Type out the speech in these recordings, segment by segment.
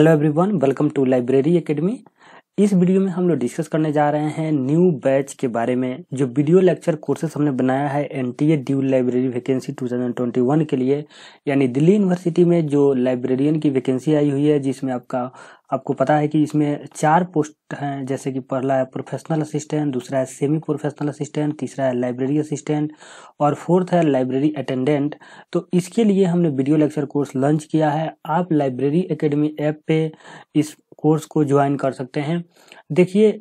Hello everyone, welcome to Library Academy. इस video में हम लोग डिस्कस करने जा रहे हैं न्यू बैच के बारे में जो वीडियो लेक्चर कोर्सेस हमने बनाया है N T A DU library vacancy 2021 के लिए यानी दिल्ली यूनिवर्सिटी में जो लाइब्रेरियन की वैकेंसी आई हुई है जिसमें आपका आपको पता है कि इसमें चार पोस्ट हैं जैसे कि पहला है प्रोफेशनल असिस्टेंट दूसरा है सेमी प्रोफेशनल असिस्टेंट तीसरा है लाइब्रेरी असिस्टेंट और फोर्थ है लाइब्रेरी अटेंडेंट तो इसके लिए हमने वीडियो लेक्चर कोर्स लॉन्च किया है आप लाइब्रेरी एकेडमी ऐप पे इस कोर्स को ज्वाइन कर सकते हैं देखिए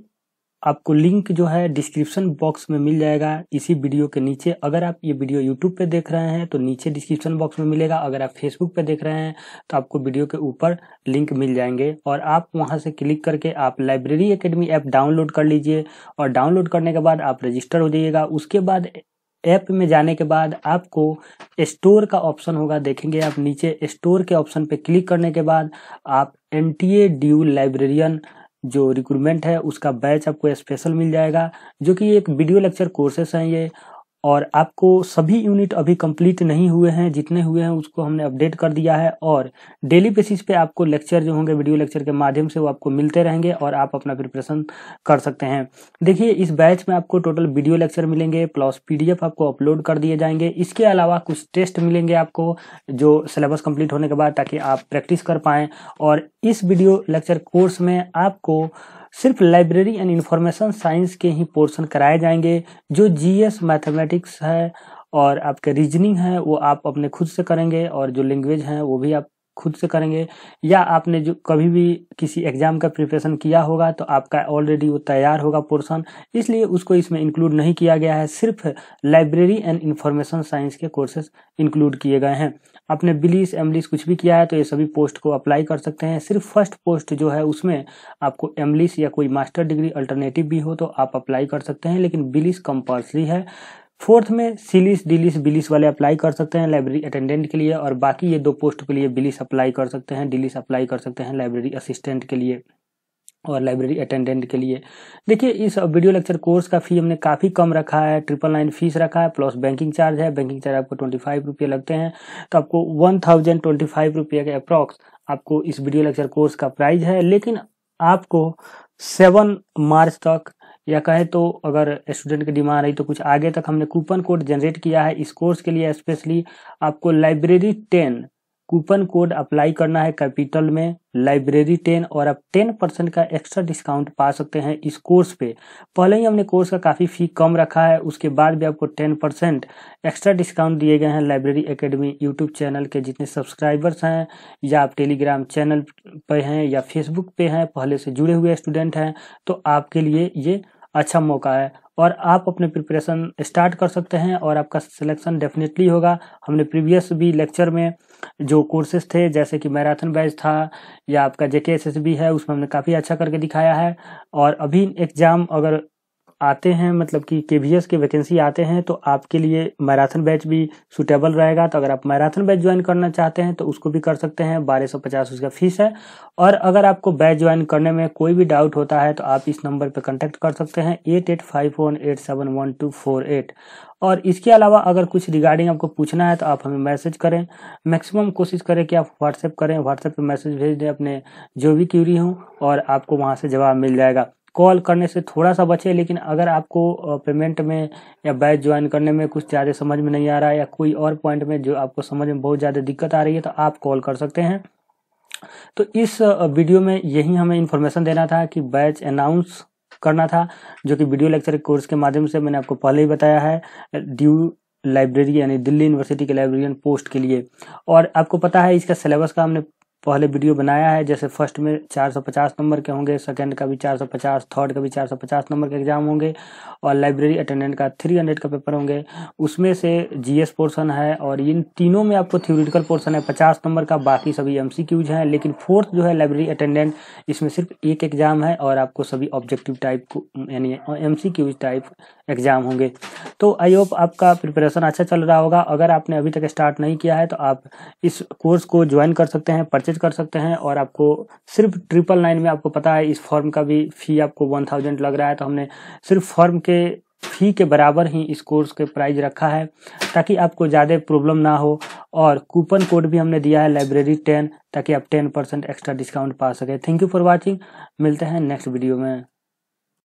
आपको लिंक जो है डिस्क्रिप्शन बॉक्स में मिल जाएगा इसी वीडियो के नीचे अगर आप ये वीडियो यूट्यूब पे देख रहे हैं तो नीचे डिस्क्रिप्शन बॉक्स में मिलेगा अगर आप फेसबुक पे देख रहे हैं तो आपको वीडियो के ऊपर लिंक मिल जाएंगे और आप वहां से क्लिक करके आप लाइब्रेरी एकेडमी ऐप डाउनलोड कर लीजिए और डाउनलोड करने के बाद आप रजिस्टर हो जाइएगा उसके बाद ऐप में जाने के बाद आपको स्टोर का ऑप्शन होगा देखेंगे आप नीचे स्टोर के ऑप्शन पे क्लिक करने के बाद आप एन टी ड्यू लाइब्रेरियन जो रिक्रूटमेंट है उसका बैच आपको स्पेशल मिल जाएगा जो कि एक वीडियो लेक्चर कोर्सेस हैं ये और आपको सभी यूनिट अभी कंप्लीट नहीं हुए हैं जितने हुए हैं उसको हमने अपडेट कर दिया है और डेली बेसिस पे आपको लेक्चर जो होंगे वीडियो लेक्चर के माध्यम से वो आपको मिलते रहेंगे और आप अपना प्रिपरेशन कर सकते हैं देखिए इस बैच में आपको टोटल वीडियो लेक्चर मिलेंगे प्लस पीडीएफ आपको अपलोड कर दिए जाएंगे इसके अलावा कुछ टेस्ट मिलेंगे आपको जो सिलेबस कम्प्लीट होने के बाद ताकि आप प्रैक्टिस कर पाएँ और इस वीडियो लेक्चर कोर्स में आपको सिर्फ लाइब्रेरी एंड इंफॉर्मेशन साइंस के ही पोर्शन कराए जाएंगे जो जीएस मैथमेटिक्स है और आपके रीजनिंग है वो आप अपने खुद से करेंगे और जो लैंग्वेज है वो भी आप खुद से करेंगे या आपने जो कभी भी किसी एग्जाम का प्रिपरेशन किया होगा तो आपका ऑलरेडी वो तैयार होगा पोर्शन इसलिए उसको इसमें इंक्लूड नहीं किया गया है सिर्फ लाइब्रेरी एंड इंफॉर्मेशन साइंस के कोर्सेज इंक्लूड किए गए हैं आपने बिलिस एमलिस कुछ भी किया है तो ये सभी पोस्ट को अप्लाई कर सकते हैं सिर्फ फर्स्ट पोस्ट जो है उसमें आपको एमलिस या कोई मास्टर डिग्री अल्टरनेटिव भी हो तो आप अप्लाई कर सकते हैं लेकिन बिलिस कंपल्सरी है फोर्थ में सिलिस डिलिस बिलिस वाले अप्लाई कर सकते हैं लाइब्रेरी अटेंडेंट के लिए और बाकी ये दो पोस्ट के लिए बिलिस अप्लाई कर सकते हैं डिलिस अप्लाई कर सकते हैं लाइब्रेरी असिस्टेंट के लिए और लाइब्रेरी अटेंडेंट के लिए देखिए इस वीडियो लेक्चर कोर्स का फी हमने काफ़ी कम रखा है ट्रिपल नाइन फीस रखा है प्लस बैंकिंग चार्ज है बैंकिंग चार्ज आपको ट्वेंटी फाइव रुपये लगते हैं तो आपको वन थाउजेंड ट्वेंटी फाइव रुपये के अप्रॉक्स आपको इस वीडियो लेक्चर कोर्स का प्राइस है लेकिन आपको सेवन मार्च तक या कहें तो अगर स्टूडेंट की डिमांड रही तो कुछ आगे तक हमने कूपन कोड जनरेट किया है इस कोर्स के लिए स्पेशली आपको library ten coupon code apply करना है कैपिटल में लाइब्रेरी टेन और आप टेन परसेंट का एक्स्ट्रा डिस्काउंट पा सकते हैं इस कोर्स पे पहले ही हमने कोर्स का काफ़ी फी कम रखा है उसके बाद भी आपको टेन परसेंट एक्स्ट्रा डिस्काउंट दिए गए हैं लाइब्रेरी एकेडमी यूट्यूब चैनल के जितने सब्सक्राइबर्स हैं या आप टेलीग्राम चैनल पे हैं या फेसबुक पे हैं पहले से जुड़े हुए स्टूडेंट हैं तो आपके लिए ये अच्छा मौका है और आप अपने प्रिपरेशन स्टार्ट कर सकते हैं और आपका सिलेक्शन डेफिनेटली होगा हमने प्रीवियस भी लेक्चर में जो कोर्सेज थे जैसे कि मैराथन बैच था या आपका जे के है उसमें हमने काफ़ी अच्छा करके दिखाया है और अभी एग्ज़ाम अगर आते हैं मतलब कि के वी के वैकेंसी आते हैं तो आपके लिए मैराथन बैच भी सुटेबल रहेगा तो अगर आप मैराथन बैच ज्वाइन करना चाहते हैं तो उसको भी कर सकते हैं बारह सौ पचास उसका फीस है और अगर आपको बैच ज्वाइन करने में कोई भी डाउट होता है तो आप इस नंबर पर कंटेक्ट कर सकते हैं eight eight five one eight seven one two four eight और इसके अलावा अगर कुछ रिगार्डिंग आपको पूछना है तो आप हमें मैसेज करें मैक्सिमम कोशिश करें कि आप व्हाट्सएप करें व्हाट्सएप पर मैसेज भेज दें अपने जो भी क्यूरी हों और आपको वहाँ से जवाब मिल जाएगा कॉल करने से थोड़ा सा बचे लेकिन अगर आपको पेमेंट में या बैच ज्वाइन करने में कुछ ज़्यादा समझ में नहीं आ रहा है या कोई और पॉइंट में जो आपको समझ में बहुत ज़्यादा दिक्कत आ रही है तो आप कॉल कर सकते हैं तो इस वीडियो में यही हमें इन्फॉर्मेशन देना था कि बैच अनाउंस करना था जो कि वीडियो लेक्चर कोर्स के माध्यम से मैंने आपको पहले ही बताया है ड्यू लाइब्रेरी यानी दिल्ली यूनिवर्सिटी के लाइब्रेरियन पोस्ट के लिए और आपको पता है इसका सिलेबस का हमने पहले वीडियो बनाया है जैसे फर्स्ट में 450 नंबर के होंगे सेकंड का भी 450 थर्ड का भी 450 नंबर के एग्जाम होंगे और लाइब्रेरी अटेंडेंट का 300 का पेपर होंगे उसमें से जीएस पोर्शन है और इन तीनों में आपको थ्योरिटिकल पोर्शन है 50 नंबर का बाकी सभी एमसीक्यूज हैं लेकिन फोर्थ जो है लाइब्रेरी अटेंडेंट इसमें सिर्फ एक एग्जाम है और आपको सभी ऑब्जेक्टिव टाइप को यानी एम टाइप एग्जाम होंगे तो आई होप आपका प्रिपरेशन अच्छा चल रहा होगा अगर आपने अभी तक स्टार्ट नहीं किया है तो आप इस कोर्स को ज्वाइन कर सकते हैं परचेज कर सकते हैं और आपको सिर्फ ट्रिपल नाइन में आपको पता है इस फॉर्म का भी फी आपको वन थाउजेंड लग रहा है तो हमने सिर्फ फॉर्म के फी के बराबर ही इस कोर्स के प्राइस रखा है ताकि आपको ज़्यादा प्रॉब्लम ना हो और कूपन कोड भी हमने दिया है लाइब्रेरी टेन ताकि आप टेन परसेंट एक्स्ट्रा डिस्काउंट पा सकें थैंक यू फॉर वॉचिंग मिलते हैं नेक्स्ट वीडियो में